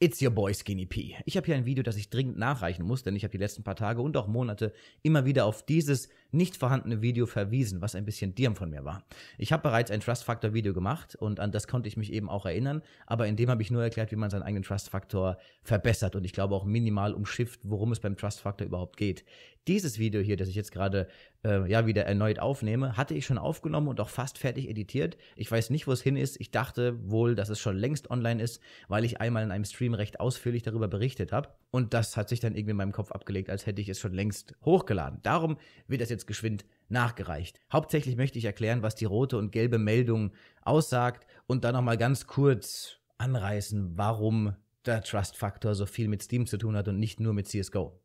It's your boy Skinny P. Ich habe hier ein Video, das ich dringend nachreichen muss, denn ich habe die letzten paar Tage und auch Monate immer wieder auf dieses nicht vorhandene Video verwiesen, was ein bisschen Dirm von mir war. Ich habe bereits ein Trust Factor Video gemacht und an das konnte ich mich eben auch erinnern, aber in dem habe ich nur erklärt, wie man seinen eigenen Trust Factor verbessert und ich glaube auch minimal umschifft, worum es beim Trust Factor überhaupt geht. Dieses Video hier, das ich jetzt gerade äh, ja wieder erneut aufnehme, hatte ich schon aufgenommen und auch fast fertig editiert. Ich weiß nicht, wo es hin ist. Ich dachte wohl, dass es schon längst online ist, weil ich einmal in einem Stream recht ausführlich darüber berichtet habe. Und das hat sich dann irgendwie in meinem Kopf abgelegt, als hätte ich es schon längst hochgeladen. Darum wird das jetzt geschwind nachgereicht. Hauptsächlich möchte ich erklären, was die rote und gelbe Meldung aussagt und dann nochmal ganz kurz anreißen, warum der Trust Factor so viel mit Steam zu tun hat und nicht nur mit CSGO.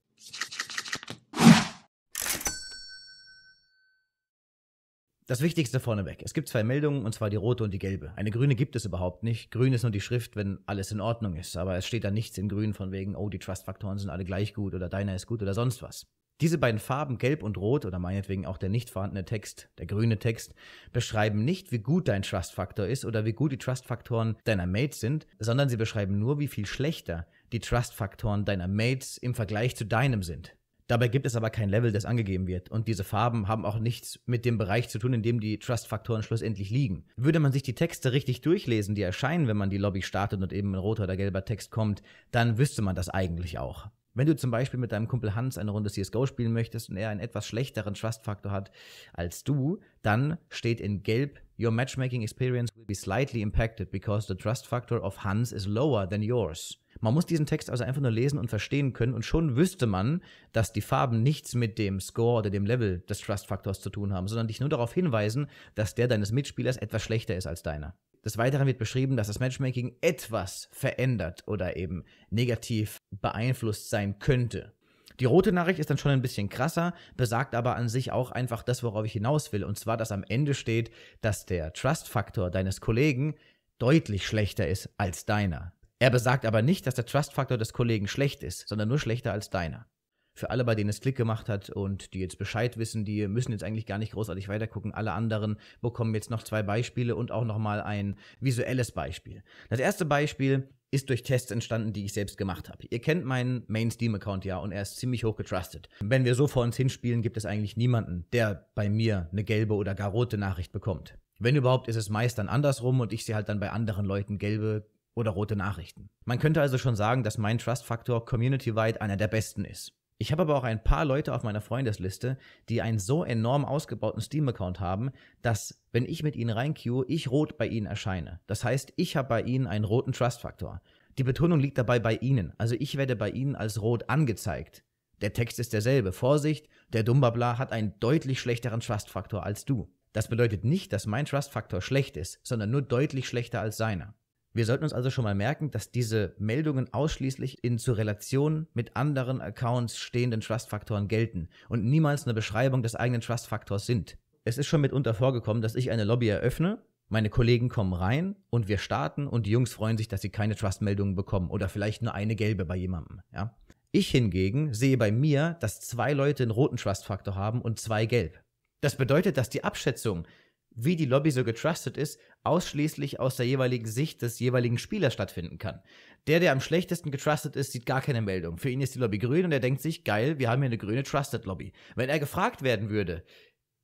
Das Wichtigste vorneweg. Es gibt zwei Meldungen, und zwar die rote und die gelbe. Eine grüne gibt es überhaupt nicht. Grün ist nur die Schrift, wenn alles in Ordnung ist. Aber es steht da nichts in grün von wegen, oh, die Trust-Faktoren sind alle gleich gut oder deiner ist gut oder sonst was. Diese beiden Farben, gelb und rot, oder meinetwegen auch der nicht vorhandene Text, der grüne Text, beschreiben nicht, wie gut dein Trust-Faktor ist oder wie gut die Trust-Faktoren deiner Mates sind, sondern sie beschreiben nur, wie viel schlechter die Trust-Faktoren deiner Mates im Vergleich zu deinem sind. Dabei gibt es aber kein Level, das angegeben wird. Und diese Farben haben auch nichts mit dem Bereich zu tun, in dem die Trust-Faktoren schlussendlich liegen. Würde man sich die Texte richtig durchlesen, die erscheinen, wenn man die Lobby startet und eben ein roter oder gelber Text kommt, dann wüsste man das eigentlich auch. Wenn du zum Beispiel mit deinem Kumpel Hans eine Runde CSGO spielen möchtest und er einen etwas schlechteren Trust-Faktor hat als du, dann steht in Gelb, Your matchmaking experience will be slightly impacted because the trust factor of Hans is lower than yours. Man muss diesen Text also einfach nur lesen und verstehen können und schon wüsste man, dass die Farben nichts mit dem Score oder dem Level des Trust-Faktors zu tun haben, sondern dich nur darauf hinweisen, dass der deines Mitspielers etwas schlechter ist als deiner. Des Weiteren wird beschrieben, dass das Matchmaking etwas verändert oder eben negativ beeinflusst sein könnte. Die rote Nachricht ist dann schon ein bisschen krasser, besagt aber an sich auch einfach das, worauf ich hinaus will, und zwar, dass am Ende steht, dass der Trust-Faktor deines Kollegen deutlich schlechter ist als deiner. Er besagt aber nicht, dass der Trust-Faktor des Kollegen schlecht ist, sondern nur schlechter als deiner. Für alle, bei denen es Klick gemacht hat und die jetzt Bescheid wissen, die müssen jetzt eigentlich gar nicht großartig weitergucken. Alle anderen bekommen jetzt noch zwei Beispiele und auch nochmal ein visuelles Beispiel. Das erste Beispiel ist durch Tests entstanden, die ich selbst gemacht habe. Ihr kennt meinen Main Steam Account ja und er ist ziemlich hoch getrustet. Wenn wir so vor uns hinspielen, gibt es eigentlich niemanden, der bei mir eine gelbe oder gar rote Nachricht bekommt. Wenn überhaupt, ist es meist dann andersrum und ich sehe halt dann bei anderen Leuten gelbe, oder rote Nachrichten. Man könnte also schon sagen, dass mein Trust-Faktor community-wide einer der besten ist. Ich habe aber auch ein paar Leute auf meiner Freundesliste, die einen so enorm ausgebauten Steam-Account haben, dass, wenn ich mit ihnen reinqueue, ich rot bei ihnen erscheine. Das heißt, ich habe bei ihnen einen roten Trust-Faktor. Die Betonung liegt dabei bei ihnen, also ich werde bei ihnen als rot angezeigt. Der Text ist derselbe. Vorsicht, der Dumbabla hat einen deutlich schlechteren Trust-Faktor als du. Das bedeutet nicht, dass mein Trust-Faktor schlecht ist, sondern nur deutlich schlechter als seiner. Wir sollten uns also schon mal merken, dass diese Meldungen ausschließlich in zur Relation mit anderen Accounts stehenden Trust-Faktoren gelten und niemals eine Beschreibung des eigenen Trust-Faktors sind. Es ist schon mitunter vorgekommen, dass ich eine Lobby eröffne, meine Kollegen kommen rein und wir starten und die Jungs freuen sich, dass sie keine Trust-Meldungen bekommen oder vielleicht nur eine gelbe bei jemandem. Ja? Ich hingegen sehe bei mir, dass zwei Leute einen roten Trust-Faktor haben und zwei gelb. Das bedeutet, dass die Abschätzung, wie die Lobby so getrustet ist, ausschließlich aus der jeweiligen Sicht des jeweiligen Spielers stattfinden kann. Der, der am schlechtesten getrustet ist, sieht gar keine Meldung. Für ihn ist die Lobby grün und er denkt sich, geil, wir haben hier eine grüne Trusted Lobby. Wenn er gefragt werden würde,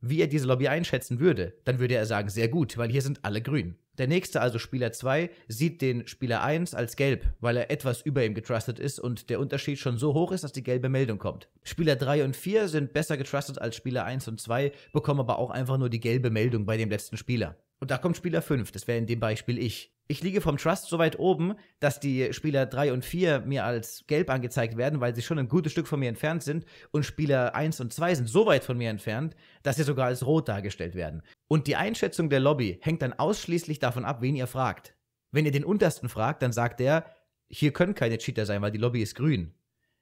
wie er diese Lobby einschätzen würde, dann würde er sagen, sehr gut, weil hier sind alle grün. Der nächste, also Spieler 2, sieht den Spieler 1 als gelb, weil er etwas über ihm getrustet ist und der Unterschied schon so hoch ist, dass die gelbe Meldung kommt. Spieler 3 und 4 sind besser getrustet als Spieler 1 und 2, bekommen aber auch einfach nur die gelbe Meldung bei dem letzten Spieler. Und da kommt Spieler 5, das wäre in dem Beispiel ich. Ich liege vom Trust so weit oben, dass die Spieler 3 und 4 mir als gelb angezeigt werden, weil sie schon ein gutes Stück von mir entfernt sind. Und Spieler 1 und 2 sind so weit von mir entfernt, dass sie sogar als rot dargestellt werden. Und die Einschätzung der Lobby hängt dann ausschließlich davon ab, wen ihr fragt. Wenn ihr den untersten fragt, dann sagt er, hier können keine Cheater sein, weil die Lobby ist grün.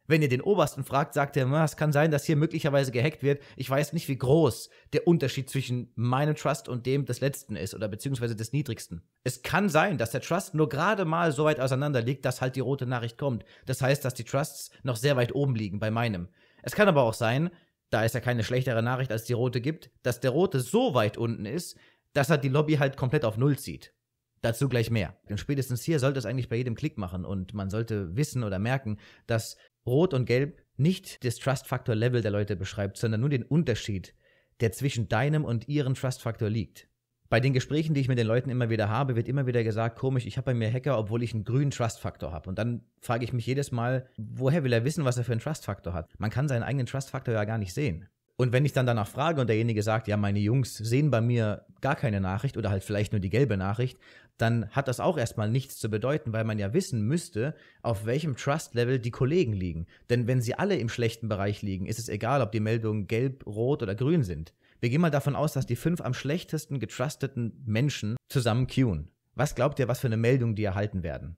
Wenn ihr den Obersten fragt, sagt er, es kann sein, dass hier möglicherweise gehackt wird. Ich weiß nicht, wie groß der Unterschied zwischen meinem Trust und dem des letzten ist oder beziehungsweise des niedrigsten. Es kann sein, dass der Trust nur gerade mal so weit auseinander liegt, dass halt die rote Nachricht kommt. Das heißt, dass die Trusts noch sehr weit oben liegen bei meinem. Es kann aber auch sein, da es ja keine schlechtere Nachricht als die rote gibt, dass der rote so weit unten ist, dass er die Lobby halt komplett auf Null zieht. Dazu gleich mehr. Denn spätestens hier sollte es eigentlich bei jedem Klick machen und man sollte wissen oder merken, dass Rot und Gelb nicht das Trust-Factor-Level der Leute beschreibt, sondern nur den Unterschied, der zwischen deinem und ihrem Trust-Factor liegt. Bei den Gesprächen, die ich mit den Leuten immer wieder habe, wird immer wieder gesagt, komisch, ich habe bei mir Hacker, obwohl ich einen grünen Trust-Faktor habe. Und dann frage ich mich jedes Mal, woher will er wissen, was er für einen Trust-Faktor hat? Man kann seinen eigenen Trust-Faktor ja gar nicht sehen. Und wenn ich dann danach frage und derjenige sagt, ja, meine Jungs sehen bei mir gar keine Nachricht oder halt vielleicht nur die gelbe Nachricht, dann hat das auch erstmal nichts zu bedeuten, weil man ja wissen müsste, auf welchem Trust-Level die Kollegen liegen. Denn wenn sie alle im schlechten Bereich liegen, ist es egal, ob die Meldungen gelb, rot oder grün sind. Wir gehen mal davon aus, dass die fünf am schlechtesten getrusteten Menschen zusammen queuen. Was glaubt ihr, was für eine Meldung die erhalten werden?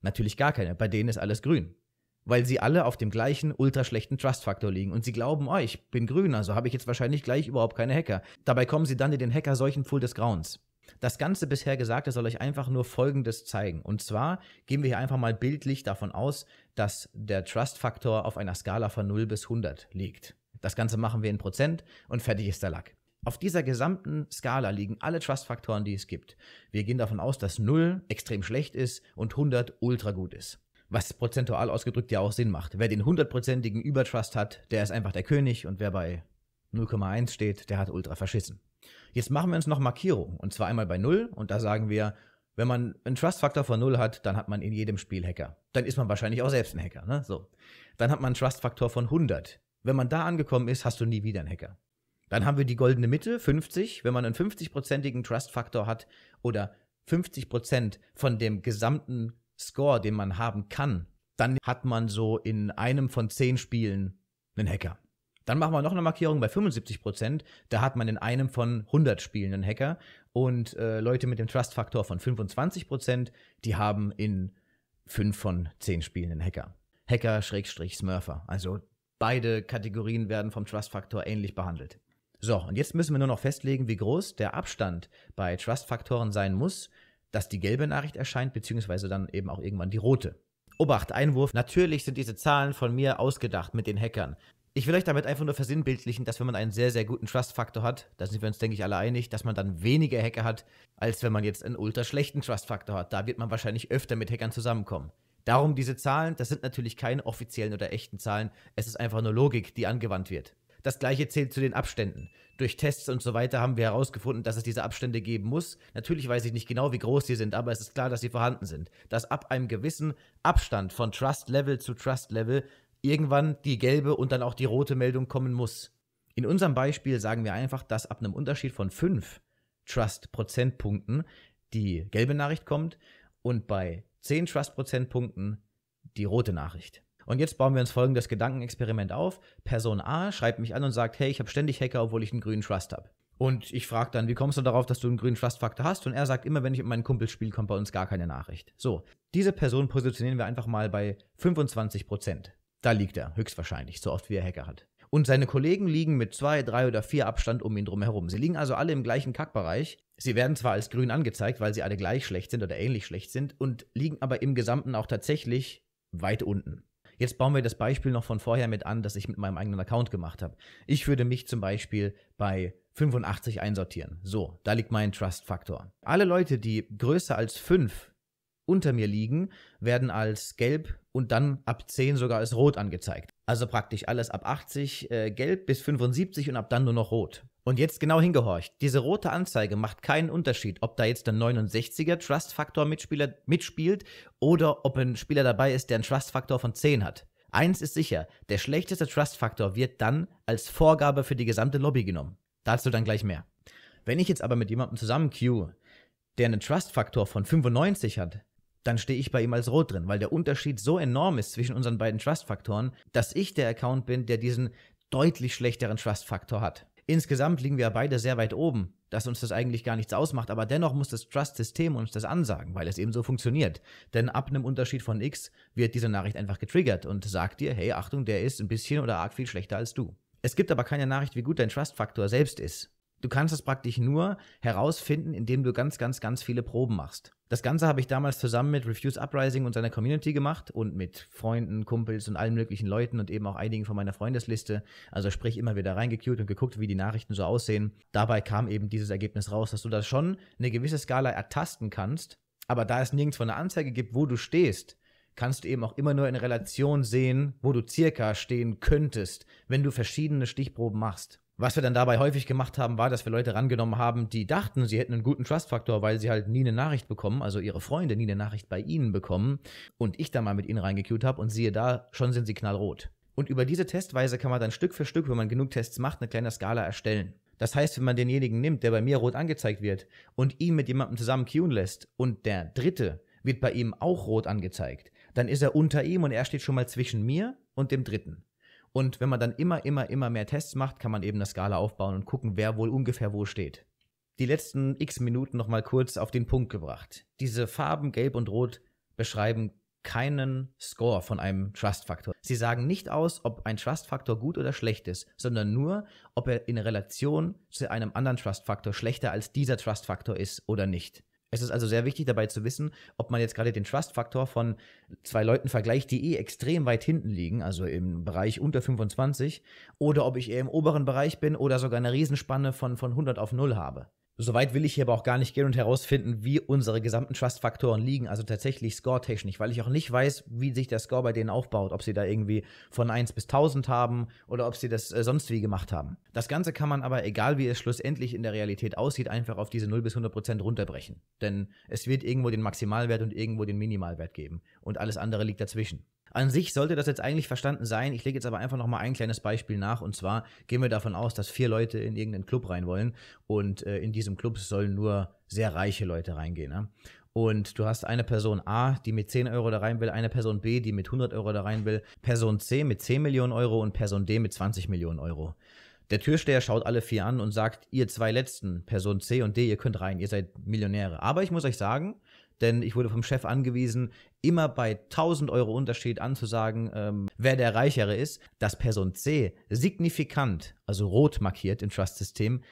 Natürlich gar keine, bei denen ist alles grün. Weil sie alle auf dem gleichen ultraschlechten Trust-Faktor liegen und sie glauben, oh, ich bin grün, also habe ich jetzt wahrscheinlich gleich überhaupt keine Hacker. Dabei kommen sie dann in den Hacker-Seuchenpfuhl des Grauens. Das Ganze bisher Gesagte soll euch einfach nur Folgendes zeigen. Und zwar gehen wir hier einfach mal bildlich davon aus, dass der Trust-Faktor auf einer Skala von 0 bis 100 liegt. Das Ganze machen wir in Prozent und fertig ist der Lack. Auf dieser gesamten Skala liegen alle Trust-Faktoren, die es gibt. Wir gehen davon aus, dass 0 extrem schlecht ist und 100 ultra gut ist. Was prozentual ausgedrückt ja auch Sinn macht. Wer den 100%igen Übertrust hat, der ist einfach der König und wer bei 0,1 steht, der hat ultra verschissen. Jetzt machen wir uns noch Markierungen und zwar einmal bei 0 und da sagen wir, wenn man einen Trust-Faktor von 0 hat, dann hat man in jedem Spiel Hacker. Dann ist man wahrscheinlich auch selbst ein Hacker. Ne? So. Dann hat man einen Trust-Faktor von 100. Wenn man da angekommen ist, hast du nie wieder einen Hacker. Dann haben wir die goldene Mitte, 50. Wenn man einen 50-prozentigen Trust-Faktor hat oder 50 Prozent von dem gesamten Score, den man haben kann, dann hat man so in einem von zehn Spielen einen Hacker. Dann machen wir noch eine Markierung bei 75 Prozent. Da hat man in einem von 100 spielenden Hacker. Und äh, Leute mit dem Trust-Faktor von 25 Prozent, die haben in 5 von 10 spielenden Hacker. Hacker-Smurfer. Also beide Kategorien werden vom Trust-Faktor ähnlich behandelt. So, und jetzt müssen wir nur noch festlegen, wie groß der Abstand bei Trust-Faktoren sein muss, dass die gelbe Nachricht erscheint, beziehungsweise dann eben auch irgendwann die rote. Obacht, Einwurf. Natürlich sind diese Zahlen von mir ausgedacht mit den Hackern. Ich will euch damit einfach nur versinnbildlichen, dass wenn man einen sehr, sehr guten Trust-Faktor hat, da sind wir uns, denke ich, alle einig, dass man dann weniger Hacker hat, als wenn man jetzt einen ultra schlechten Trust-Faktor hat. Da wird man wahrscheinlich öfter mit Hackern zusammenkommen. Darum diese Zahlen, das sind natürlich keine offiziellen oder echten Zahlen, es ist einfach nur Logik, die angewandt wird. Das gleiche zählt zu den Abständen. Durch Tests und so weiter haben wir herausgefunden, dass es diese Abstände geben muss. Natürlich weiß ich nicht genau, wie groß sie sind, aber es ist klar, dass sie vorhanden sind. Dass ab einem gewissen Abstand von Trust Level zu Trust Level irgendwann die gelbe und dann auch die rote Meldung kommen muss. In unserem Beispiel sagen wir einfach, dass ab einem Unterschied von 5 Trust-Prozentpunkten die gelbe Nachricht kommt und bei 10 Trust-Prozentpunkten die rote Nachricht. Und jetzt bauen wir uns folgendes Gedankenexperiment auf. Person A schreibt mich an und sagt, hey, ich habe ständig Hacker, obwohl ich einen grünen Trust habe. Und ich frage dann, wie kommst du darauf, dass du einen grünen Trust-Faktor hast? Und er sagt, immer wenn ich mit meinen Kumpels spiele, kommt bei uns gar keine Nachricht. So, diese Person positionieren wir einfach mal bei 25 Prozent. Da liegt er, höchstwahrscheinlich, so oft wie er Hacker hat. Und seine Kollegen liegen mit zwei, drei oder vier Abstand um ihn drum herum. Sie liegen also alle im gleichen Kackbereich. Sie werden zwar als grün angezeigt, weil sie alle gleich schlecht sind oder ähnlich schlecht sind und liegen aber im Gesamten auch tatsächlich weit unten. Jetzt bauen wir das Beispiel noch von vorher mit an, das ich mit meinem eigenen Account gemacht habe. Ich würde mich zum Beispiel bei 85 einsortieren. So, da liegt mein Trust-Faktor. Alle Leute, die größer als 5 unter mir liegen, werden als gelb und dann ab 10 sogar als rot angezeigt. Also praktisch alles ab 80 äh, gelb bis 75 und ab dann nur noch rot. Und jetzt genau hingehorcht. Diese rote Anzeige macht keinen Unterschied, ob da jetzt ein 69er Trust Factor Mitspieler mitspielt oder ob ein Spieler dabei ist, der einen Trust Factor von 10 hat. Eins ist sicher, der schlechteste Trust Factor wird dann als Vorgabe für die gesamte Lobby genommen. Dazu dann gleich mehr. Wenn ich jetzt aber mit jemandem zusammen queue, der einen Trust Faktor von 95 hat, dann stehe ich bei ihm als rot drin, weil der Unterschied so enorm ist zwischen unseren beiden Trust-Faktoren, dass ich der Account bin, der diesen deutlich schlechteren Trust-Faktor hat. Insgesamt liegen wir beide sehr weit oben, dass uns das eigentlich gar nichts ausmacht, aber dennoch muss das Trust-System uns das ansagen, weil es eben so funktioniert. Denn ab einem Unterschied von X wird diese Nachricht einfach getriggert und sagt dir, hey, Achtung, der ist ein bisschen oder arg viel schlechter als du. Es gibt aber keine Nachricht, wie gut dein Trust-Faktor selbst ist. Du kannst das praktisch nur herausfinden, indem du ganz, ganz, ganz viele Proben machst. Das Ganze habe ich damals zusammen mit Refuse Uprising und seiner Community gemacht und mit Freunden, Kumpels und allen möglichen Leuten und eben auch einigen von meiner Freundesliste. Also sprich immer wieder reingecued und geguckt, wie die Nachrichten so aussehen. Dabei kam eben dieses Ergebnis raus, dass du das schon eine gewisse Skala ertasten kannst. Aber da es nirgends von einer Anzeige gibt, wo du stehst, kannst du eben auch immer nur in Relation sehen, wo du circa stehen könntest, wenn du verschiedene Stichproben machst. Was wir dann dabei häufig gemacht haben, war, dass wir Leute rangenommen haben, die dachten, sie hätten einen guten Trust-Faktor, weil sie halt nie eine Nachricht bekommen, also ihre Freunde nie eine Nachricht bei ihnen bekommen. Und ich da mal mit ihnen reingecued habe und siehe da, schon sind sie knallrot. Und über diese Testweise kann man dann Stück für Stück, wenn man genug Tests macht, eine kleine Skala erstellen. Das heißt, wenn man denjenigen nimmt, der bei mir rot angezeigt wird und ihn mit jemandem zusammen queuen lässt und der Dritte wird bei ihm auch rot angezeigt, dann ist er unter ihm und er steht schon mal zwischen mir und dem Dritten. Und wenn man dann immer, immer, immer mehr Tests macht, kann man eben eine Skala aufbauen und gucken, wer wohl ungefähr wo steht. Die letzten x Minuten nochmal kurz auf den Punkt gebracht. Diese Farben Gelb und Rot beschreiben keinen Score von einem Trust-Faktor. Sie sagen nicht aus, ob ein Trust-Faktor gut oder schlecht ist, sondern nur, ob er in Relation zu einem anderen Trust-Faktor schlechter als dieser Trust-Faktor ist oder nicht. Es ist also sehr wichtig dabei zu wissen, ob man jetzt gerade den Trust-Faktor von zwei Leuten vergleicht, die eh extrem weit hinten liegen, also im Bereich unter 25, oder ob ich eher im oberen Bereich bin oder sogar eine Riesenspanne von, von 100 auf 0 habe. Soweit will ich hier aber auch gar nicht gehen und herausfinden, wie unsere gesamten Trust-Faktoren liegen, also tatsächlich score-technisch, weil ich auch nicht weiß, wie sich der Score bei denen aufbaut, ob sie da irgendwie von 1 bis 1000 haben oder ob sie das äh, sonst wie gemacht haben. Das Ganze kann man aber, egal wie es schlussendlich in der Realität aussieht, einfach auf diese 0 bis 100 Prozent runterbrechen. Denn es wird irgendwo den Maximalwert und irgendwo den Minimalwert geben und alles andere liegt dazwischen. An sich sollte das jetzt eigentlich verstanden sein. Ich lege jetzt aber einfach nochmal ein kleines Beispiel nach. Und zwar gehen wir davon aus, dass vier Leute in irgendeinen Club rein wollen. Und äh, in diesem Club sollen nur sehr reiche Leute reingehen. Ne? und du hast eine Person A, die mit 10 Euro da rein will, eine Person B, die mit 100 Euro da rein will, Person C mit 10 Millionen Euro und Person D mit 20 Millionen Euro. Der Türsteher schaut alle vier an und sagt, ihr zwei letzten, Person C und D, ihr könnt rein, ihr seid Millionäre. Aber ich muss euch sagen, denn ich wurde vom Chef angewiesen, immer bei 1000 Euro Unterschied anzusagen, ähm, wer der Reichere ist, dass Person C signifikant, also rot markiert im Trust-System,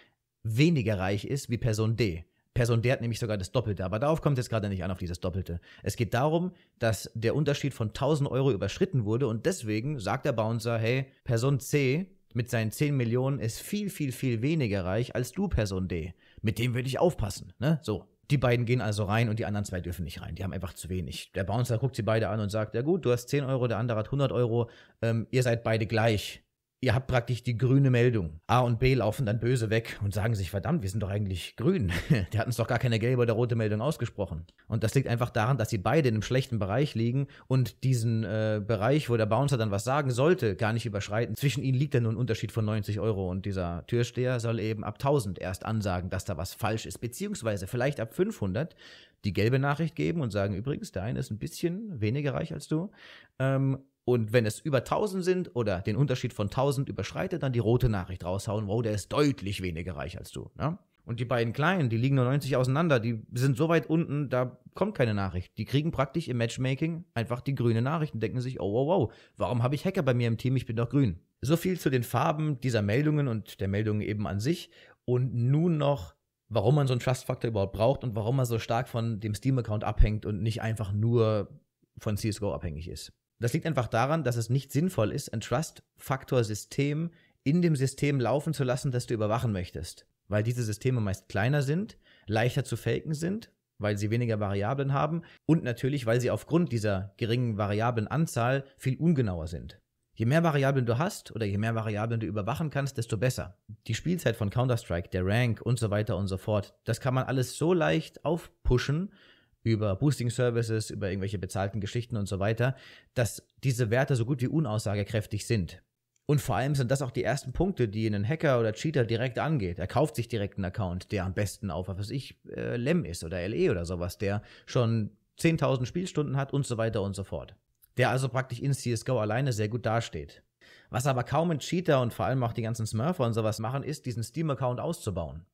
weniger reich ist wie Person D. Person D hat nämlich sogar das Doppelte, aber darauf kommt es jetzt gerade nicht an, auf dieses Doppelte. Es geht darum, dass der Unterschied von 1000 Euro überschritten wurde und deswegen sagt der Bouncer, hey, Person C mit seinen 10 Millionen ist viel, viel, viel weniger reich als du, Person D. Mit dem würde ich aufpassen, ne? So, die beiden gehen also rein und die anderen zwei dürfen nicht rein. Die haben einfach zu wenig. Der Bouncer guckt sie beide an und sagt, ja gut, du hast 10 Euro, der andere hat 100 Euro. Ähm, ihr seid beide gleich ihr habt praktisch die grüne Meldung. A und B laufen dann böse weg und sagen sich, verdammt, wir sind doch eigentlich grün. Der hat uns doch gar keine gelbe oder rote Meldung ausgesprochen. Und das liegt einfach daran, dass sie beide in einem schlechten Bereich liegen und diesen äh, Bereich, wo der Bouncer dann was sagen sollte, gar nicht überschreiten. Zwischen ihnen liegt dann nur ein Unterschied von 90 Euro und dieser Türsteher soll eben ab 1000 erst ansagen, dass da was falsch ist, beziehungsweise vielleicht ab 500 die gelbe Nachricht geben und sagen, übrigens, der eine ist ein bisschen weniger reich als du. Ähm, und wenn es über 1000 sind oder den Unterschied von 1000 überschreitet, dann die rote Nachricht raushauen, wow, der ist deutlich weniger reich als du. Ne? Und die beiden Kleinen, die liegen nur 90 auseinander, die sind so weit unten, da kommt keine Nachricht. Die kriegen praktisch im Matchmaking einfach die grüne Nachricht und denken sich, oh wow, wow, warum habe ich Hacker bei mir im Team, ich bin doch grün. So viel zu den Farben dieser Meldungen und der Meldungen eben an sich. Und nun noch warum man so einen Trust-Faktor überhaupt braucht und warum man so stark von dem Steam-Account abhängt und nicht einfach nur von CSGO abhängig ist. Das liegt einfach daran, dass es nicht sinnvoll ist, ein Trust-Faktor-System in dem System laufen zu lassen, das du überwachen möchtest. Weil diese Systeme meist kleiner sind, leichter zu faken sind, weil sie weniger Variablen haben und natürlich, weil sie aufgrund dieser geringen Variablenanzahl viel ungenauer sind. Je mehr Variablen du hast oder je mehr Variablen du überwachen kannst, desto besser. Die Spielzeit von Counter-Strike, der Rank und so weiter und so fort, das kann man alles so leicht aufpushen, über Boosting-Services, über irgendwelche bezahlten Geschichten und so weiter, dass diese Werte so gut wie unaussagekräftig sind. Und vor allem sind das auch die ersten Punkte, die einen Hacker oder Cheater direkt angeht. Er kauft sich direkt einen Account, der am besten auf, was weiß ich, äh, LEM ist oder LE oder sowas, der schon 10.000 Spielstunden hat und so weiter und so fort. Der also praktisch in CSGO alleine sehr gut dasteht. Was aber kaum ein Cheater und vor allem auch die ganzen Smurfer und sowas machen, ist, diesen Steam-Account auszubauen.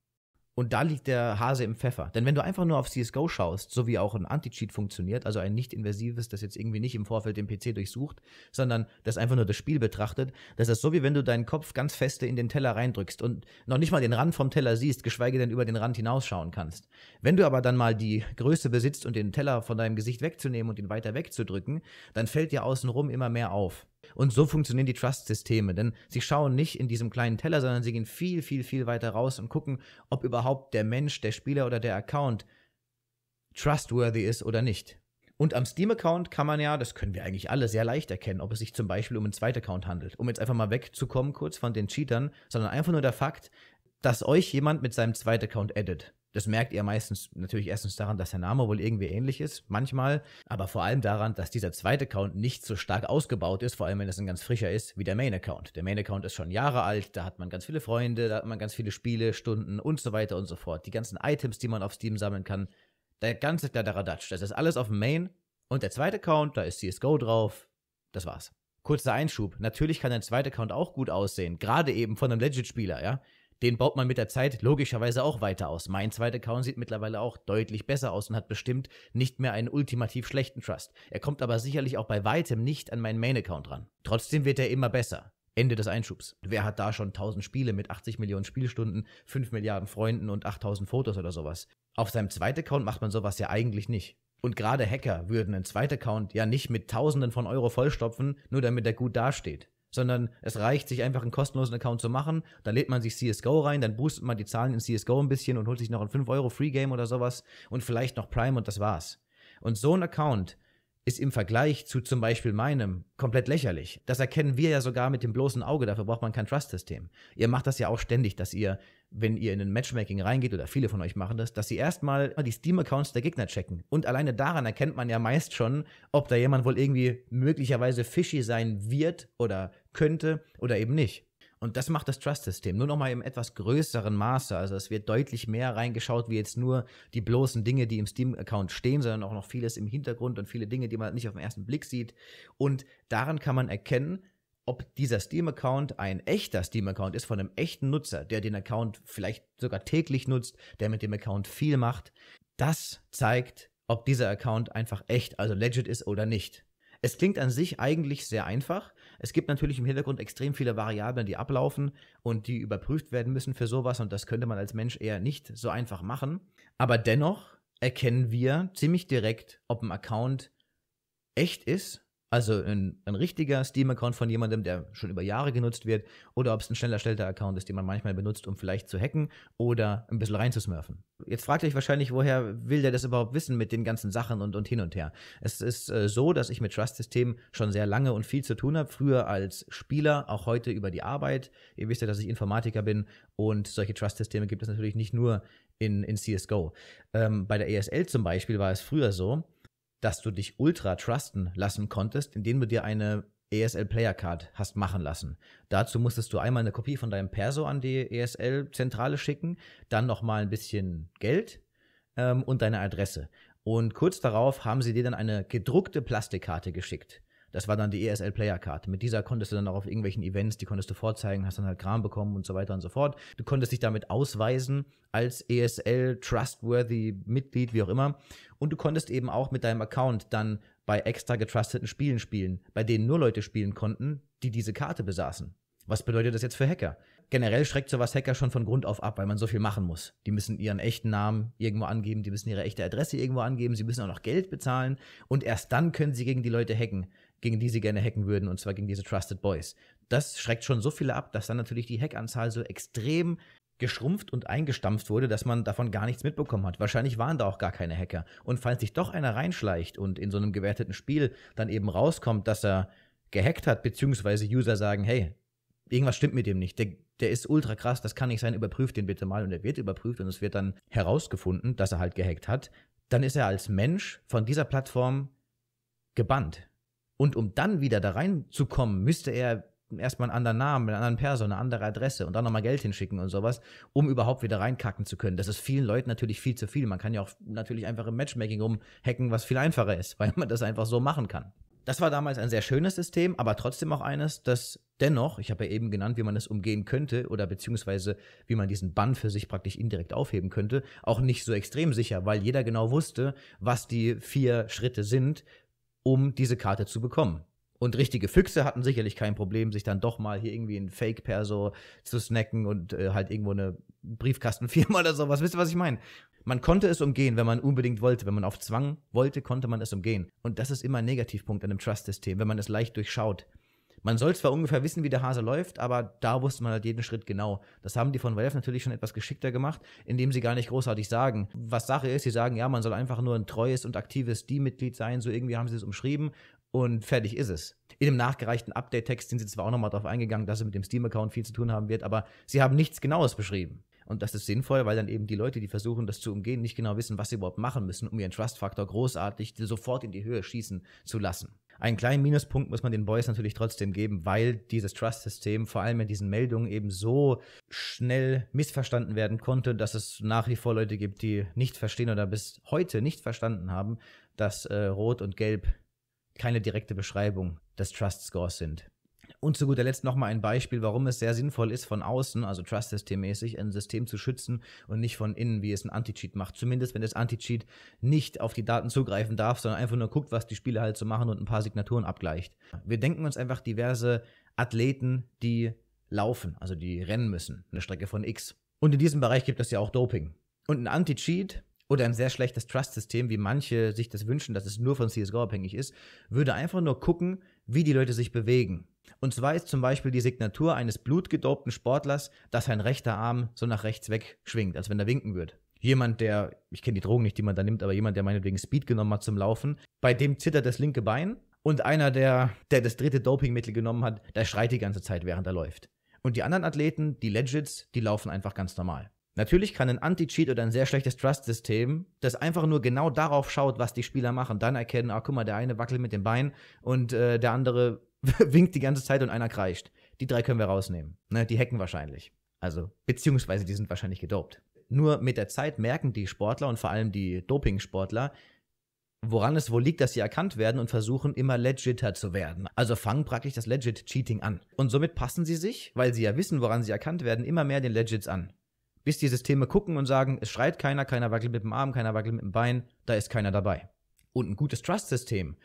Und da liegt der Hase im Pfeffer. Denn wenn du einfach nur auf CSGO schaust, so wie auch ein Anti-Cheat funktioniert, also ein nicht-invasives, das jetzt irgendwie nicht im Vorfeld den PC durchsucht, sondern das einfach nur das Spiel betrachtet, das ist so, wie wenn du deinen Kopf ganz feste in den Teller reindrückst und noch nicht mal den Rand vom Teller siehst, geschweige denn über den Rand hinausschauen kannst. Wenn du aber dann mal die Größe besitzt und den Teller von deinem Gesicht wegzunehmen und ihn weiter wegzudrücken, dann fällt dir außenrum immer mehr auf. Und so funktionieren die Trust-Systeme, denn sie schauen nicht in diesem kleinen Teller, sondern sie gehen viel, viel, viel weiter raus und gucken, ob überhaupt der Mensch, der Spieler oder der Account trustworthy ist oder nicht. Und am Steam-Account kann man ja, das können wir eigentlich alle sehr leicht erkennen, ob es sich zum Beispiel um einen Zweit-Account handelt. Um jetzt einfach mal wegzukommen kurz von den Cheatern, sondern einfach nur der Fakt, dass euch jemand mit seinem Zweit-Account edit. Das merkt ihr meistens natürlich erstens daran, dass der Name wohl irgendwie ähnlich ist, manchmal, aber vor allem daran, dass dieser zweite Account nicht so stark ausgebaut ist, vor allem wenn es ein ganz frischer ist, wie der Main Account. Der Main Account ist schon Jahre alt, da hat man ganz viele Freunde, da hat man ganz viele Spiele, Stunden und so weiter und so fort. Die ganzen Items, die man auf Steam sammeln kann, der ganze Kladderadatsch, das ist alles auf dem Main. Und der zweite Account, da ist CSGO drauf, das war's. Kurzer Einschub, natürlich kann ein zweiter Account auch gut aussehen, gerade eben von einem Legit-Spieler, ja den baut man mit der Zeit logischerweise auch weiter aus. Mein zweiter Account sieht mittlerweile auch deutlich besser aus und hat bestimmt nicht mehr einen ultimativ schlechten Trust. Er kommt aber sicherlich auch bei weitem nicht an meinen Main-Account ran. Trotzdem wird er immer besser. Ende des Einschubs. Wer hat da schon 1000 Spiele mit 80 Millionen Spielstunden, 5 Milliarden Freunden und 8000 Fotos oder sowas? Auf seinem zweiten Account macht man sowas ja eigentlich nicht. Und gerade Hacker würden einen zweiten Account ja nicht mit Tausenden von Euro vollstopfen, nur damit er gut dasteht sondern es reicht, sich einfach einen kostenlosen Account zu machen. Dann lädt man sich CSGO rein, dann boostet man die Zahlen in CSGO ein bisschen und holt sich noch ein 5-Euro-Free-Game oder sowas und vielleicht noch Prime und das war's. Und so ein Account ist im Vergleich zu zum Beispiel meinem komplett lächerlich. Das erkennen wir ja sogar mit dem bloßen Auge, dafür braucht man kein Trust-System. Ihr macht das ja auch ständig, dass ihr, wenn ihr in ein Matchmaking reingeht, oder viele von euch machen das, dass sie erstmal die Steam-Accounts der Gegner checken. Und alleine daran erkennt man ja meist schon, ob da jemand wohl irgendwie möglicherweise fishy sein wird oder könnte oder eben nicht. Und das macht das Trust-System nur nochmal im etwas größeren Maße. Also es wird deutlich mehr reingeschaut, wie jetzt nur die bloßen Dinge, die im Steam-Account stehen, sondern auch noch vieles im Hintergrund und viele Dinge, die man nicht auf den ersten Blick sieht. Und daran kann man erkennen, ob dieser Steam-Account ein echter Steam-Account ist von einem echten Nutzer, der den Account vielleicht sogar täglich nutzt, der mit dem Account viel macht. Das zeigt, ob dieser Account einfach echt, also legit ist oder nicht. Es klingt an sich eigentlich sehr einfach, es gibt natürlich im Hintergrund extrem viele Variablen, die ablaufen und die überprüft werden müssen für sowas und das könnte man als Mensch eher nicht so einfach machen. Aber dennoch erkennen wir ziemlich direkt, ob ein Account echt ist also ein, ein richtiger Steam-Account von jemandem, der schon über Jahre genutzt wird, oder ob es ein schnell erstellter Account ist, den man manchmal benutzt, um vielleicht zu hacken oder ein bisschen reinzusmurfen. Jetzt fragt ihr euch wahrscheinlich, woher will der das überhaupt wissen mit den ganzen Sachen und, und hin und her. Es ist äh, so, dass ich mit Trust-Systemen schon sehr lange und viel zu tun habe, früher als Spieler, auch heute über die Arbeit. Ihr wisst ja, dass ich Informatiker bin und solche Trust-Systeme gibt es natürlich nicht nur in, in CSGO. Ähm, bei der ESL zum Beispiel war es früher so, dass du dich ultra trusten lassen konntest, indem du dir eine ESL Player Card hast machen lassen. Dazu musstest du einmal eine Kopie von deinem Perso an die ESL Zentrale schicken, dann nochmal ein bisschen Geld ähm, und deine Adresse. Und kurz darauf haben sie dir dann eine gedruckte Plastikkarte geschickt. Das war dann die ESL-Player-Karte. Mit dieser konntest du dann auch auf irgendwelchen Events, die konntest du vorzeigen, hast dann halt Kram bekommen und so weiter und so fort. Du konntest dich damit ausweisen als ESL-Trustworthy-Mitglied, wie auch immer. Und du konntest eben auch mit deinem Account dann bei extra getrusteten Spielen spielen, bei denen nur Leute spielen konnten, die diese Karte besaßen. Was bedeutet das jetzt für Hacker? Generell schreckt sowas Hacker schon von Grund auf ab, weil man so viel machen muss. Die müssen ihren echten Namen irgendwo angeben, die müssen ihre echte Adresse irgendwo angeben, sie müssen auch noch Geld bezahlen und erst dann können sie gegen die Leute hacken, gegen die sie gerne hacken würden, und zwar gegen diese Trusted Boys. Das schreckt schon so viele ab, dass dann natürlich die Hackanzahl so extrem geschrumpft und eingestampft wurde, dass man davon gar nichts mitbekommen hat. Wahrscheinlich waren da auch gar keine Hacker. Und falls sich doch einer reinschleicht und in so einem gewerteten Spiel dann eben rauskommt, dass er gehackt hat, beziehungsweise User sagen, hey, irgendwas stimmt mit dem nicht, der, der ist ultra krass, das kann nicht sein, überprüft den bitte mal und er wird überprüft und es wird dann herausgefunden, dass er halt gehackt hat, dann ist er als Mensch von dieser Plattform gebannt. Und um dann wieder da reinzukommen, müsste er erstmal einen anderen Namen, einen anderen Person, eine andere Adresse und dann nochmal Geld hinschicken und sowas, um überhaupt wieder reinkacken zu können. Das ist vielen Leuten natürlich viel zu viel. Man kann ja auch natürlich einfach im Matchmaking rumhacken, was viel einfacher ist, weil man das einfach so machen kann. Das war damals ein sehr schönes System, aber trotzdem auch eines, das dennoch, ich habe ja eben genannt, wie man es umgehen könnte oder beziehungsweise wie man diesen Bann für sich praktisch indirekt aufheben könnte, auch nicht so extrem sicher, weil jeder genau wusste, was die vier Schritte sind, um diese Karte zu bekommen. Und richtige Füchse hatten sicherlich kein Problem, sich dann doch mal hier irgendwie ein Fake-Perso zu snacken und äh, halt irgendwo eine Briefkastenfirma oder sowas. Wisst ihr, was ich meine? Man konnte es umgehen, wenn man unbedingt wollte. Wenn man auf Zwang wollte, konnte man es umgehen. Und das ist immer ein Negativpunkt an einem Trust-System, wenn man es leicht durchschaut man soll zwar ungefähr wissen, wie der Hase läuft, aber da wusste man halt jeden Schritt genau. Das haben die von Valve natürlich schon etwas geschickter gemacht, indem sie gar nicht großartig sagen, was Sache ist. Sie sagen, ja, man soll einfach nur ein treues und aktives Steam-Mitglied sein, so irgendwie haben sie es umschrieben und fertig ist es. In dem nachgereichten Update-Text sind sie zwar auch nochmal darauf eingegangen, dass es mit dem Steam-Account viel zu tun haben wird, aber sie haben nichts Genaues beschrieben. Und das ist sinnvoll, weil dann eben die Leute, die versuchen, das zu umgehen, nicht genau wissen, was sie überhaupt machen müssen, um ihren Trust-Faktor großartig sofort in die Höhe schießen zu lassen. Einen kleinen Minuspunkt muss man den Boys natürlich trotzdem geben, weil dieses Trust-System vor allem in diesen Meldungen eben so schnell missverstanden werden konnte, dass es nach wie vor Leute gibt, die nicht verstehen oder bis heute nicht verstanden haben, dass äh, Rot und Gelb keine direkte Beschreibung des Trust Scores sind. Und zu guter Letzt nochmal ein Beispiel, warum es sehr sinnvoll ist, von außen, also Trust-System-mäßig, ein System zu schützen und nicht von innen, wie es ein Anti-Cheat macht. Zumindest, wenn das Anti-Cheat nicht auf die Daten zugreifen darf, sondern einfach nur guckt, was die Spieler halt so machen und ein paar Signaturen abgleicht. Wir denken uns einfach diverse Athleten, die laufen, also die rennen müssen, eine Strecke von X. Und in diesem Bereich gibt es ja auch Doping. Und ein Anti-Cheat oder ein sehr schlechtes Trust-System, wie manche sich das wünschen, dass es nur von CSGO abhängig ist, würde einfach nur gucken, wie die Leute sich bewegen. Und zwar ist zum Beispiel die Signatur eines blutgedopten Sportlers, dass sein rechter Arm so nach rechts weg schwingt, als wenn er winken würde. Jemand, der, ich kenne die Drogen nicht, die man da nimmt, aber jemand, der meinetwegen Speed genommen hat zum Laufen, bei dem zittert das linke Bein und einer, der, der das dritte Dopingmittel genommen hat, der schreit die ganze Zeit, während er läuft. Und die anderen Athleten, die Legits, die laufen einfach ganz normal. Natürlich kann ein Anti-Cheat oder ein sehr schlechtes Trust-System, das einfach nur genau darauf schaut, was die Spieler machen, dann erkennen, ah, guck mal, der eine wackelt mit dem Bein und äh, der andere winkt die ganze Zeit und einer kreischt. Die drei können wir rausnehmen. Ne, die hacken wahrscheinlich. Also, beziehungsweise die sind wahrscheinlich gedopt. Nur mit der Zeit merken die Sportler und vor allem die Doping-Sportler, woran es wohl liegt, dass sie erkannt werden und versuchen immer legiter zu werden. Also fangen praktisch das legit Cheating an. Und somit passen sie sich, weil sie ja wissen, woran sie erkannt werden, immer mehr den Legits an. Bis die Systeme gucken und sagen, es schreit keiner, keiner wackelt mit dem Arm, keiner wackelt mit dem Bein, da ist keiner dabei. Und ein gutes Trust-System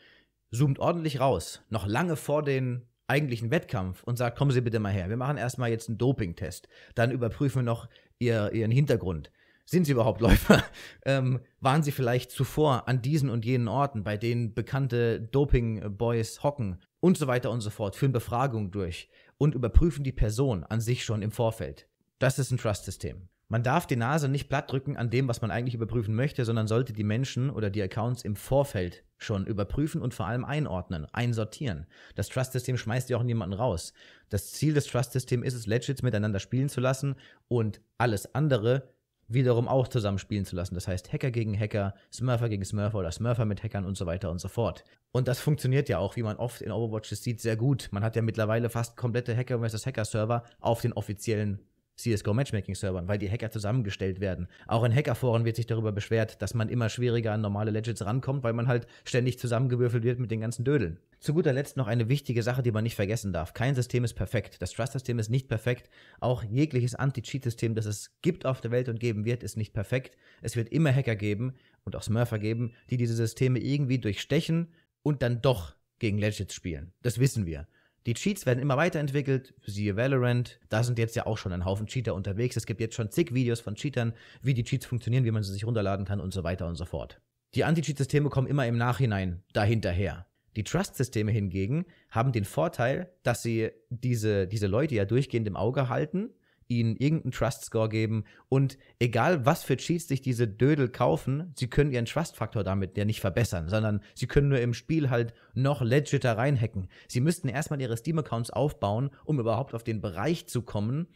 zoomt ordentlich raus, noch lange vor den eigentlichen Wettkampf und sagt, kommen Sie bitte mal her, wir machen erstmal jetzt einen Dopingtest, dann überprüfen wir noch Ihr, Ihren Hintergrund. Sind Sie überhaupt Läufer? Ähm, waren Sie vielleicht zuvor an diesen und jenen Orten, bei denen bekannte Doping-Boys hocken und so weiter und so fort, führen Befragungen durch und überprüfen die Person an sich schon im Vorfeld. Das ist ein Trust-System. Man darf die Nase nicht plattdrücken an dem, was man eigentlich überprüfen möchte, sondern sollte die Menschen oder die Accounts im Vorfeld schon überprüfen und vor allem einordnen, einsortieren. Das Trust-System schmeißt ja auch niemanden raus. Das Ziel des Trust-Systems ist es, Legits miteinander spielen zu lassen und alles andere wiederum auch zusammen spielen zu lassen. Das heißt Hacker gegen Hacker, Smurfer gegen Smurfer oder Smurfer mit Hackern und so weiter und so fort. Und das funktioniert ja auch, wie man oft in Overwatches sieht, sehr gut. Man hat ja mittlerweile fast komplette Hacker vs. Hacker Server auf den offiziellen CSGO Matchmaking Servern, weil die Hacker zusammengestellt werden. Auch in Hackerforen wird sich darüber beschwert, dass man immer schwieriger an normale Legends rankommt, weil man halt ständig zusammengewürfelt wird mit den ganzen Dödeln. Zu guter Letzt noch eine wichtige Sache, die man nicht vergessen darf. Kein System ist perfekt. Das Trust-System ist nicht perfekt. Auch jegliches Anti-Cheat-System, das es gibt auf der Welt und geben wird, ist nicht perfekt. Es wird immer Hacker geben und auch Smurfer geben, die diese Systeme irgendwie durchstechen und dann doch gegen Legends spielen. Das wissen wir. Die Cheats werden immer weiterentwickelt, siehe Valorant. Da sind jetzt ja auch schon ein Haufen Cheater unterwegs. Es gibt jetzt schon zig Videos von Cheatern, wie die Cheats funktionieren, wie man sie sich runterladen kann und so weiter und so fort. Die Anti-Cheat-Systeme kommen immer im Nachhinein dahinterher. Die Trust-Systeme hingegen haben den Vorteil, dass sie diese, diese Leute ja durchgehend im Auge halten ihnen irgendeinen Trust Score geben und egal was für Cheats sich diese Dödel kaufen, sie können ihren Trust Faktor damit ja nicht verbessern, sondern sie können nur im Spiel halt noch legiter reinhacken. Sie müssten erstmal ihre Steam Accounts aufbauen, um überhaupt auf den Bereich zu kommen,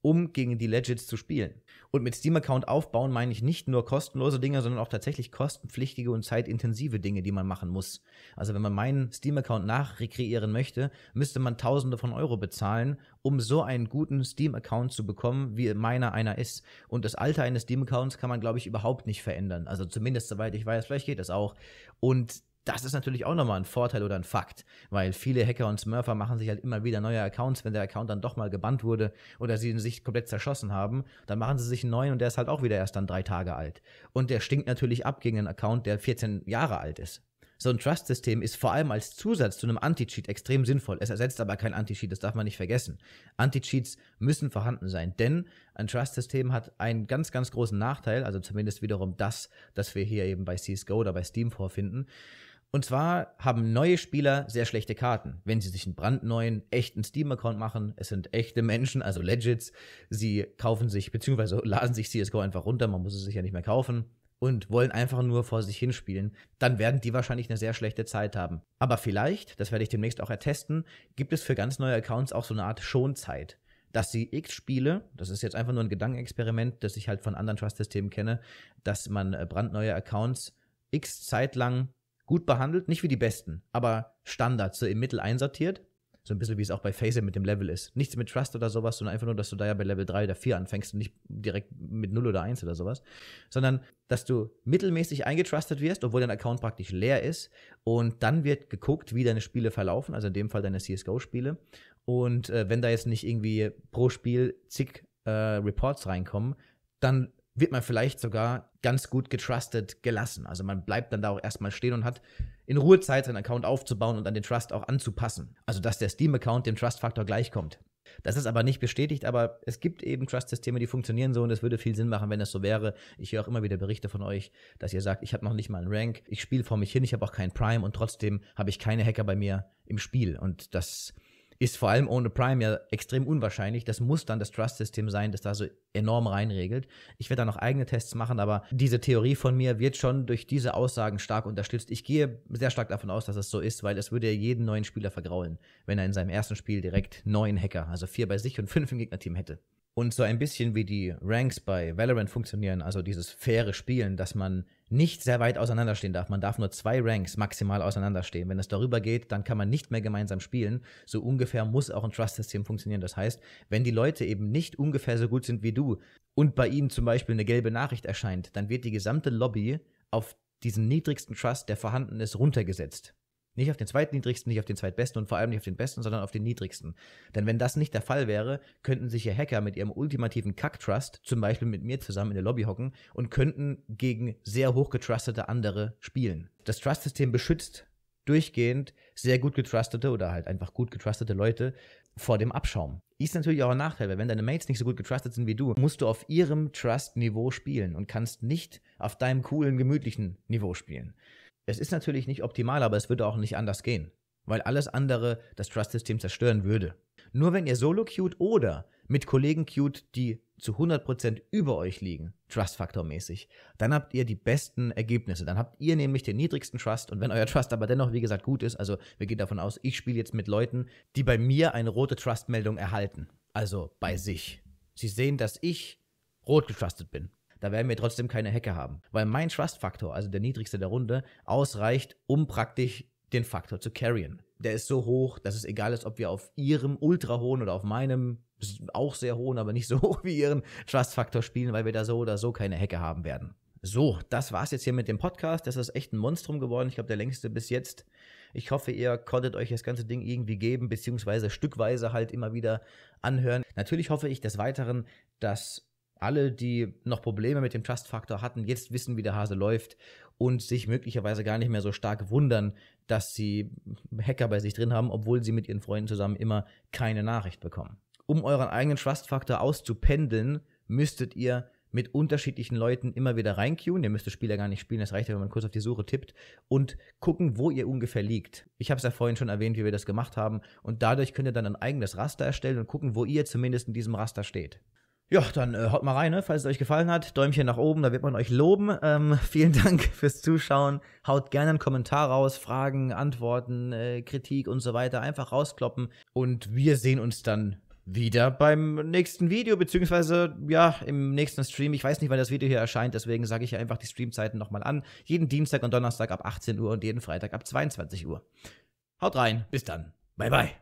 um gegen die Legends zu spielen. Und mit Steam-Account aufbauen meine ich nicht nur kostenlose Dinge, sondern auch tatsächlich kostenpflichtige und zeitintensive Dinge, die man machen muss. Also wenn man meinen Steam-Account nachrekreieren möchte, müsste man Tausende von Euro bezahlen, um so einen guten Steam-Account zu bekommen, wie meiner einer ist. Und das Alter eines Steam-Accounts kann man, glaube ich, überhaupt nicht verändern. Also zumindest soweit ich weiß, vielleicht geht das auch. Und das ist natürlich auch nochmal ein Vorteil oder ein Fakt, weil viele Hacker und Smurfer machen sich halt immer wieder neue Accounts, wenn der Account dann doch mal gebannt wurde oder sie ihn sich komplett zerschossen haben, dann machen sie sich einen neuen und der ist halt auch wieder erst dann drei Tage alt. Und der stinkt natürlich ab gegen einen Account, der 14 Jahre alt ist. So ein Trust-System ist vor allem als Zusatz zu einem Anti-Cheat extrem sinnvoll. Es ersetzt aber kein Anti-Cheat, das darf man nicht vergessen. Anti-Cheats müssen vorhanden sein, denn ein Trust-System hat einen ganz, ganz großen Nachteil, also zumindest wiederum das, das wir hier eben bei CSGO oder bei Steam vorfinden. Und zwar haben neue Spieler sehr schlechte Karten, wenn sie sich einen brandneuen, echten Steam-Account machen. Es sind echte Menschen, also Legits. Sie kaufen sich, beziehungsweise laden sich CSGO einfach runter, man muss es sich ja nicht mehr kaufen. Und wollen einfach nur vor sich hinspielen, dann werden die wahrscheinlich eine sehr schlechte Zeit haben. Aber vielleicht, das werde ich demnächst auch ertesten, gibt es für ganz neue Accounts auch so eine Art Schonzeit dass sie X Spiele, das ist jetzt einfach nur ein Gedankenexperiment, das ich halt von anderen Trust-Systemen kenne, dass man äh, brandneue Accounts X Zeit lang gut behandelt, nicht wie die besten, aber Standard, so im Mittel einsortiert. So ein bisschen wie es auch bei Phase mit dem Level ist. Nichts mit Trust oder sowas, sondern einfach nur, dass du da ja bei Level 3 oder 4 anfängst und nicht direkt mit 0 oder 1 oder sowas. Sondern, dass du mittelmäßig eingetrustet wirst, obwohl dein Account praktisch leer ist. Und dann wird geguckt, wie deine Spiele verlaufen, also in dem Fall deine CSGO-Spiele. Und äh, wenn da jetzt nicht irgendwie pro Spiel zig äh, Reports reinkommen, dann wird man vielleicht sogar ganz gut getrusted gelassen. Also man bleibt dann da auch erstmal stehen und hat in Ruhe Zeit, seinen Account aufzubauen und an den Trust auch anzupassen. Also dass der Steam-Account dem Trust-Faktor gleichkommt. Das ist aber nicht bestätigt, aber es gibt eben Trust-Systeme, die funktionieren so und es würde viel Sinn machen, wenn das so wäre. Ich höre auch immer wieder Berichte von euch, dass ihr sagt, ich habe noch nicht mal einen Rank, ich spiele vor mich hin, ich habe auch keinen Prime und trotzdem habe ich keine Hacker bei mir im Spiel. Und das ist vor allem ohne Prime ja extrem unwahrscheinlich. Das muss dann das Trust-System sein, das da so enorm reinregelt. Ich werde da noch eigene Tests machen, aber diese Theorie von mir wird schon durch diese Aussagen stark unterstützt. Ich gehe sehr stark davon aus, dass es das so ist, weil es würde ja jeden neuen Spieler vergraulen, wenn er in seinem ersten Spiel direkt neun Hacker, also vier bei sich und fünf im Gegnerteam hätte und so ein bisschen wie die Ranks bei Valorant funktionieren, also dieses faire Spielen, dass man nicht sehr weit auseinanderstehen darf. Man darf nur zwei Ranks maximal auseinanderstehen. Wenn es darüber geht, dann kann man nicht mehr gemeinsam spielen. So ungefähr muss auch ein Trust-System funktionieren. Das heißt, wenn die Leute eben nicht ungefähr so gut sind wie du und bei ihnen zum Beispiel eine gelbe Nachricht erscheint, dann wird die gesamte Lobby auf diesen niedrigsten Trust, der vorhanden ist, runtergesetzt. Nicht auf den zweitniedrigsten, nicht auf den zweitbesten und vor allem nicht auf den besten, sondern auf den niedrigsten. Denn wenn das nicht der Fall wäre, könnten sich hier Hacker mit ihrem ultimativen Kacktrust zum Beispiel mit mir zusammen in der Lobby hocken und könnten gegen sehr hoch getrustete andere spielen. Das Trust-System beschützt durchgehend sehr gut getrustete oder halt einfach gut getrustete Leute vor dem Abschaum. Ist natürlich auch ein Nachteil, weil wenn deine Mates nicht so gut getrustet sind wie du, musst du auf ihrem Trust-Niveau spielen und kannst nicht auf deinem coolen, gemütlichen Niveau spielen. Es ist natürlich nicht optimal, aber es würde auch nicht anders gehen, weil alles andere das Trust-System zerstören würde. Nur wenn ihr solo queued oder mit Kollegen queued, die zu 100% über euch liegen, Trust-Faktor-mäßig, dann habt ihr die besten Ergebnisse. Dann habt ihr nämlich den niedrigsten Trust. Und wenn euer Trust aber dennoch, wie gesagt, gut ist, also wir gehen davon aus, ich spiele jetzt mit Leuten, die bei mir eine rote Trust-Meldung erhalten. Also bei sich. Sie sehen, dass ich rot getrustet bin da werden wir trotzdem keine Hecke haben. Weil mein Trust-Faktor, also der niedrigste der Runde, ausreicht, um praktisch den Faktor zu carryen. Der ist so hoch, dass es egal ist, ob wir auf ihrem ultra hohen oder auf meinem auch sehr hohen, aber nicht so hoch wie ihren Trust-Faktor spielen, weil wir da so oder so keine Hecke haben werden. So, das war's jetzt hier mit dem Podcast. Das ist echt ein Monstrum geworden. Ich glaube, der längste bis jetzt. Ich hoffe, ihr konntet euch das ganze Ding irgendwie geben, beziehungsweise stückweise halt immer wieder anhören. Natürlich hoffe ich des Weiteren, dass alle, die noch Probleme mit dem Trust-Faktor hatten, jetzt wissen, wie der Hase läuft und sich möglicherweise gar nicht mehr so stark wundern, dass sie Hacker bei sich drin haben, obwohl sie mit ihren Freunden zusammen immer keine Nachricht bekommen. Um euren eigenen Trust-Faktor auszupendeln, müsstet ihr mit unterschiedlichen Leuten immer wieder reinqueuen. Ihr müsst das Spiel ja gar nicht spielen, das reicht ja, wenn man kurz auf die Suche tippt und gucken, wo ihr ungefähr liegt. Ich habe es ja vorhin schon erwähnt, wie wir das gemacht haben und dadurch könnt ihr dann ein eigenes Raster erstellen und gucken, wo ihr zumindest in diesem Raster steht. Ja, dann äh, haut mal rein, ne? falls es euch gefallen hat. Däumchen nach oben, da wird man euch loben. Ähm, vielen Dank fürs Zuschauen. Haut gerne einen Kommentar raus, Fragen, Antworten, äh, Kritik und so weiter. Einfach rauskloppen. Und wir sehen uns dann wieder beim nächsten Video, beziehungsweise ja, im nächsten Stream. Ich weiß nicht, wann das Video hier erscheint, deswegen sage ich einfach die Streamzeiten nochmal an. Jeden Dienstag und Donnerstag ab 18 Uhr und jeden Freitag ab 22 Uhr. Haut rein, bis dann. Bye, bye.